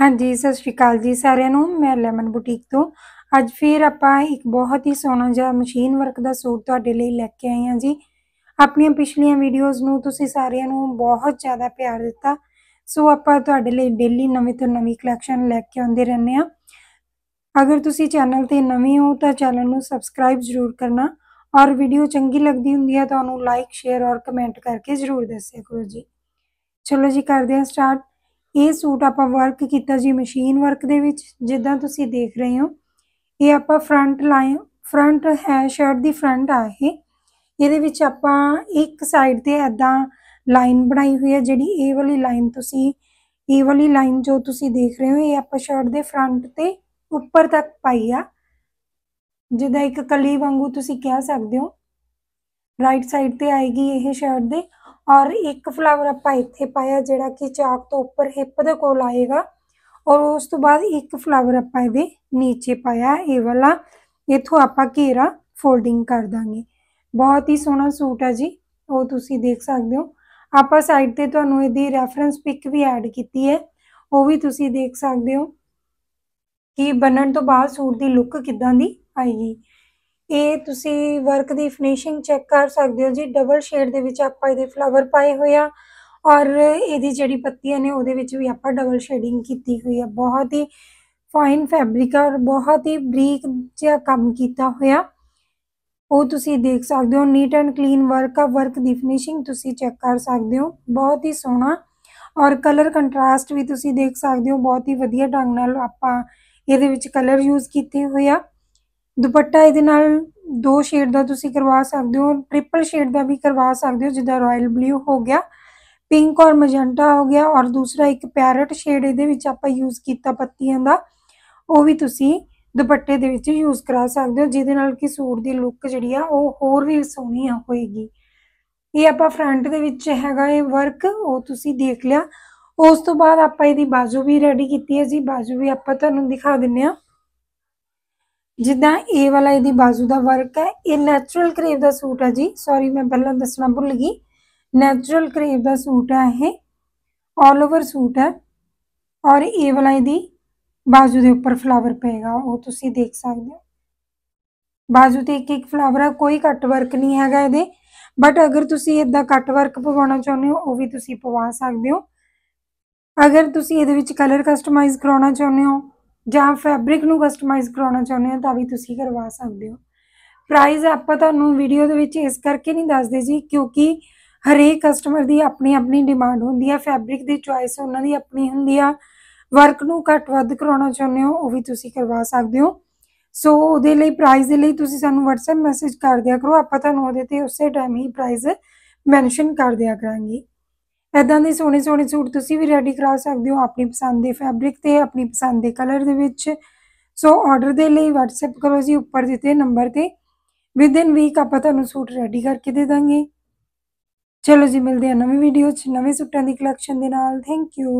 ਹਾਂਜੀ ਸਤਿ ਸ਼੍ਰੀ ਅਕਾਲ ਜੀ ਸਾਰਿਆਂ ਨੂੰ ਮੈਂ ਲੈਮਨ ਬੁਟੀਕ ਤੋਂ ਅੱਜ ਫੇਰ ਆਪਾਂ ਇੱਕ ਬਹੁਤ ਹੀ ਸੋਹਣਾ ਜਿਹਾ ਮਸ਼ੀਨ ਵਰਕ ਦਾ ਸੂਟ ਤੁਹਾਡੇ ਲਈ ਲੈ ਕੇ ਆਏ ਹਾਂ ਜੀ ਆਪਣੀਆਂ ਪਿਛਲੀਆਂ ਵੀਡੀਓਜ਼ ਨੂੰ ਤੁਸੀਂ ਸਾਰਿਆਂ ਨੂੰ ਬਹੁਤ ਜ਼ਿਆਦਾ ਪਿਆਰ ਦਿੱਤਾ ਸੋ ਆਪਾਂ ਤੁਹਾਡੇ ਲਈ ਡੇਲੀ ਨਵੀਂ ਤੋਂ ਨਵੀਂ ਕਲੈਕਸ਼ਨ ਲੈ ਕੇ ਆਉਂਦੇ ਰਹਿੰਦੇ ਆ ਅਗਰ ਤੁਸੀਂ ਚੈਨਲ ਤੇ ਨਵੇਂ ਹੋ ਤਾਂ ਚੈਨਲ ਨੂੰ ਸਬਸਕ੍ਰਾਈਬ ਜ਼ਰੂਰ ਕਰਨਾ ਔਰ ਵੀਡੀਓ ਚੰਗੀ ਲੱਗਦੀ ਹੁੰਦੀ ਹੈ ਤਾਂ ਉਹਨੂੰ ਲਾਈਕ ਸ਼ੇਅਰ ਔਰ ਕਮੈਂਟ ਕਰਕੇ ਜ਼ਰੂਰ ਦੱਸਿਆ ਕਰੋ ਜੀ ਚਲੋ ਜੀ ਕਰਦੇ ਹਾਂ ਸਟਾਰਟ ਇਹ ਸੂਟ ਆਪਾਂ ਵਰਕ ਕੀਤਾ ਜੀ ਮਸ਼ੀਨ ਵਰਕ ਦੇ ਵਿੱਚ ਜਿੱਦਾਂ ਤੁਸੀਂ ਦੇਖ ਰਹੇ ਹੋ ਇਹ ਆਪਾਂ ਫਰੰਟ ਲਾਈਨ ਫਰੰਟ ਹੈ ਸ਼ਰਟ ਦੀ ਫਰੰਟ ਆ ਇਹ ਇਹਦੇ ਵਿੱਚ ਆਪਾਂ ਇੱਕ ਸਾਈਡ ਤੇ ਐਦਾਂ ਲਾਈਨ ਬਣਾਈ ਹੋਈ ਹੈ ਜਿਹੜੀ ਇਹ ਵਾਲੀ ਲਾਈਨ ਤੁਸੀਂ ਇਹ ਵਾਲੀ ਲਾਈਨ ਜੋ ਤੁਸੀਂ ਦੇਖ ਰਹੇ ਹੋ ਇਹ ਆਪਾਂ ਸ਼ਰਟ ਦੇ ਫਰੰਟ ਤੇ ਉੱਪਰ ਤੱਕ ਪਾਈ ਆ ਜਿਹਦਾ ਇੱਕ ਕਲੀ ਵਾਂਗੂ ਤੁਸੀਂ ਕਹਿ ਸਕਦੇ ਹੋ ਰਾਈਟ ਸਾਈਡ ਤੇ ਆਏਗੀ ਇਹ ਸ਼ਰਟ ਦੇ ਔਰ ਇੱਕ ਫਲਾਵਰ ਆਪਾਂ ਇੱਥੇ ਪਾਇਆ ਜਿਹੜਾ ਕਿ ਚਾਕ ਤੋਂ ਉੱਪਰ ਹਿੱਪ ਦੇ ਕੋਲ ਆਏਗਾ ਔਰ ਉਸ ਤੋਂ ਬਾਅਦ ਇੱਕ ਫਲਾਵਰ ਆਪਾਂ ਇਹਦੇ ਨੀਚੇ ਪਾਇਆ ਇਹ ਵਾਲਾ ਇਥੋਂ ਆਪਾਂ ਘੇਰਾ ਫੋਲਡਿੰਗ ਕਰ ਦਾਂਗੇ ਬਹੁਤ ਹੀ ਸੋਹਣਾ ਸੂਟ ਹੈ ਜੀ ਉਹ ਤੁਸੀਂ ਦੇਖ ਸਕਦੇ ਹੋ ਆਪਾਂ ਸਾਈਡ ਤੇ ਤੁਹਾਨੂੰ ਇਹਦੀ ਰੈਫਰੈਂਸ ਪਿਕ ਵੀ ਐਡ ਕੀਤੀ ਹੈ ਉਹ ਵੀ ਤੁਸੀਂ ਦੇਖ ਸਕਦੇ ਹੋ ਕਿ ਬਨਣ ਤੋਂ ਬਾਅਦ ਸੂਟ ਦੀ ਲੁੱਕ ਕਿਦਾਂ ਦੀ ਆਏਗੀ ਇਹ ਤੁਸੀਂ ਵਰਕ ਦੀ ਫਿਨਿਸ਼ਿੰਗ ਚੈੱਕ ਕਰ ਸਕਦੇ ਹੋ ਜੀ ਡਬਲ ਸ਼ੇਡ ਦੇ ਵਿੱਚ ਆਪਾਂ ਇਹਦੇ ਫਲਾਵਰ ਪਾਏ ਹੋਏ ਆ ਔਰ ਇਹਦੀ ਜਿਹੜੀ ਪੱਤੀਆਂ ਨੇ ਉਹਦੇ ਵਿੱਚ ਵੀ ਆਪਾਂ ਡਬਲ ਸ਼ੇਡਿੰਗ ਕੀਤੀ ਹੋਈ ਆ ਬਹੁਤ ਹੀ ਫਾਈਨ ਫੈਬਰਿਕ ਔਰ ਬਹੁਤ ਹੀ ਬਰੀਕ ਜਿਹਾ ਕੰਮ ਕੀਤਾ ਹੋਇਆ ਉਹ ਤੁਸੀਂ ਦੇਖ ਸਕਦੇ ਹੋ ਨੀਟ ਐਂਡ ਕਲੀਨ ਵਰਕ ਆ ਵਰਕ ਦੀ ਫਿਨਿਸ਼ਿੰਗ ਤੁਸੀਂ ਚੈੱਕ ਕਰ ਸਕਦੇ ਹੋ ਬਹੁਤ ਹੀ ਸੋਹਣਾ ਔਰ ਕਲਰ ਕੰਟਰਾਸਟ ਵੀ ਤੁਸੀਂ ਦੇਖ ਸਕਦੇ ਹੋ ਬਹੁਤ ਹੀ ਵਧੀਆ ਢੰਗ ਨਾਲ ਆਪਾਂ ਇਹਦੇ ਵਿੱਚ ਕਲਰ ਯੂਜ਼ ਕੀਤੇ ਹੋਇਆ ਦੁਪੱਟਾ ਇਹਦੇ ਨਾਲ ਦੋ ਸ਼ੇਡ ਦਾ ਤੁਸੀਂ ਕਰਵਾ ਸਕਦੇ ਹੋ ਟ੍ਰਿਪਲ ਸ਼ੇਡ ਦਾ ਵੀ ਕਰਵਾ ਸਕਦੇ ਹੋ ਜਿੱਦਾਂ ਰਾਇਲ ਬਲੂ ਹੋ ਗਿਆ ਪਿੰਕ ਔਰ ਮਜੰਟਾ ਹੋ ਗਿਆ ਔਰ ਦੂਸਰਾ ਇੱਕ ਪੈਰਟ ਸ਼ੇਡ ਇਹਦੇ ਵਿੱਚ ਆਪਾਂ ਯੂਜ਼ ਕੀਤਾ ਪੱਤੀਆਂ ਦਾ ਉਹ ਵੀ ਤੁਸੀਂ ਦੁਪੱਟੇ ਦੇ ਵਿੱਚ ਯੂਜ਼ ਕਰਾ ਸਕਦੇ ਹੋ ਜਿਹਦੇ ਨਾਲ ਕਿ ਸੂਟ ਦੀ ਲੁੱਕ ਜਿਹੜੀ ਆ ਉਹ ਹੋਰ ਵੀ ਸੋਹਣੀ ਹੋਏਗੀ ਇਹ ਆਪਾਂ ਫਰੰਟ ਦੇ ਵਿੱਚ ਹੈਗਾ ਇਹ ਵਰਕ ਉਹ ਤੁਸੀਂ ਦੇਖ ਲਿਆ ਉਸ ਤੋਂ ਬਾਅਦ ਆਪਾਂ ਇਹਦੀ ਬਾਜੂ ਵੀ ਰੈਡੀ ਕੀਤੀ ਹੈ ਜੀ ਬਾਜੂ ਵੀ ਆਪਾਂ ਤੁਹਾਨੂੰ ਦਿਖਾ ਦਿੰਨੇ ਆ ਜਿੱਦਾਂ ਇਹ ਵਾਲਾ ਇਹਦੀ ਬਾਜ਼ੂ ਦਾ ਵਰਕ ਹੈ ਇਹ ਨੈਚੁਰਲ ਕਰੇਵ ਦਾ ਸੂਟ ਹੈ ਜੀ ਸੌਰੀ ਮੈਂ ਪਹਿਲਾਂ ਦੱਸਣਾ ਭੁੱਲ ਗਈ ਨੈਚੁਰਲ ਕਰੇਵ ਦਾ ਸੂਟ ਹੈ ਇਹ 올 ਓਵਰ ਸੂਟ ਹੈ ਔਰ ਇਹ ਵਾਲਾ ਇਹਦੀ ਬਾਜ਼ੂ ਦੇ ਉੱਪਰ ਫਲਾਵਰ ਪਏਗਾ ਉਹ ਤੁਸੀਂ ਦੇਖ ਸਕਦੇ ਹੋ ਬਾਜ਼ੂ ਤੇ ਇੱਕ ਇੱਕ ਫਲਾਵਰ ਹੈ ਕੋਈ ਕੱਟ ਵਰਕ ਨਹੀਂ ਹੈਗਾ ਇਹਦੇ ਬਟ ਅਗਰ ਤੁਸੀਂ ਇਦਾਂ ਕੱਟ ਵਰਕ ਪਵਾਉਣਾ ਚਾਹੁੰਦੇ ਹੋ ਉਹ ਵੀ ਤੁਸੀਂ ਪਵਾ ਸਕਦੇ ਹੋ ਅਗਰ ਤੁਸੀਂ ਇਹਦੇ ਵਿੱਚ ਕਲਰ ਕਸਟਮਾਈਜ਼ ਕਰਾਉਣਾ ਚਾਹੁੰਦੇ ਹੋ ਜਾਂ ਫੈਬਰਿਕ ਨੂੰ ਕਸਟਮਾਈਜ਼ ਕਰਾਉਣਾ ਚਾਹੁੰਦੇ ਹੋ ਤਾਂ ਵੀ ਤੁਸੀਂ ਕਰਵਾ ਸਕਦੇ ਹੋ ਪ੍ਰਾਈਸ ਆਪਾਂ ਤੁਹਾਨੂੰ ਵੀਡੀਓ ਦੇ ਵਿੱਚ ਇਸ ਕਰਕੇ ਨਹੀਂ ਦੱਸਦੇ ਜੀ ਕਿਉਂਕਿ ਹਰੇਕ ਕਸਟਮਰ ਦੀ ਆਪਣੀ ਆਪਣੀ ਡਿਮਾਂਡ ਹੁੰਦੀ ਆ ਫੈਬਰਿਕ ਦੀ ਚੁਆਇਸ ਉਹਨਾਂ ਦੀ ਆਪਣੀ ਹੁੰਦੀ ਆ ਵਰਕ ਨੂੰ ਘੱਟ ਵੱਧ ਕਰਾਉਣਾ ਚਾਹੁੰਦੇ ਹੋ ਉਹ ਵੀ ਤੁਸੀਂ ਕਰਵਾ ਸਕਦੇ ਹੋ ਸੋ ਉਹਦੇ ਲਈ ਪ੍ਰਾਈਸ ਦੇ ਲਈ ਤੁਸੀਂ ਸਾਨੂੰ WhatsApp ਮੈਸੇਜ ਕਰ ਦਿਆ ਕਰੋ ਆਪਾਂ ਤੁਹਾਨੂੰ ਉਹਦੇ ਤੇ ਉਸੇ ਟਾਈਮ ਹੀ ਪ੍ਰਾਈਸ ਮੈਂਸ਼ਨ ਕਰ ਦਿਆ ਕਰਾਂਗੇ ਐਦਾਂ ਦੇ ਸੋਹਣੇ ਸੋਹਣੇ ਸੂਟ ਤੁਸੀਂ ਵੀ ਰੈਡੀ ਕਰਾ ਸਕਦੇ ਹੋ ਆਪਣੀ ਪਸੰਦ ਦੇ ਫੈਬਰਿਕ ਤੇ ਆਪਣੀ ਪਸੰਦ ਦੇ ਕਲਰ ਦੇ ਵਿੱਚ ਸੋ ਆਰਡਰ ਦੇ ਲਈ WhatsApp ਕਰੋ ਜੀ ਉੱਪਰ ਦਿੱਤੇ ਨੰਬਰ ਤੇ ਵਿਦ ਇਨ ਵੀਕ ਆਪਾਂ ਤੁਹਾਨੂੰ ਸੂਟ ਰੈਡੀ ਕਰਕੇ ਦੇ ਦਾਂਗੇ ਚਲੋ ਜੀ ਮਿਲਦੇ ਆ ਨਵੀਂ ਵੀਡੀਓ 'ਚ ਨਵੇਂ ਸੂਟਾਂ ਦੀ ਕਲੈਕਸ਼ਨ ਦੇ ਨਾਲ ਥੈਂਕ ਯੂ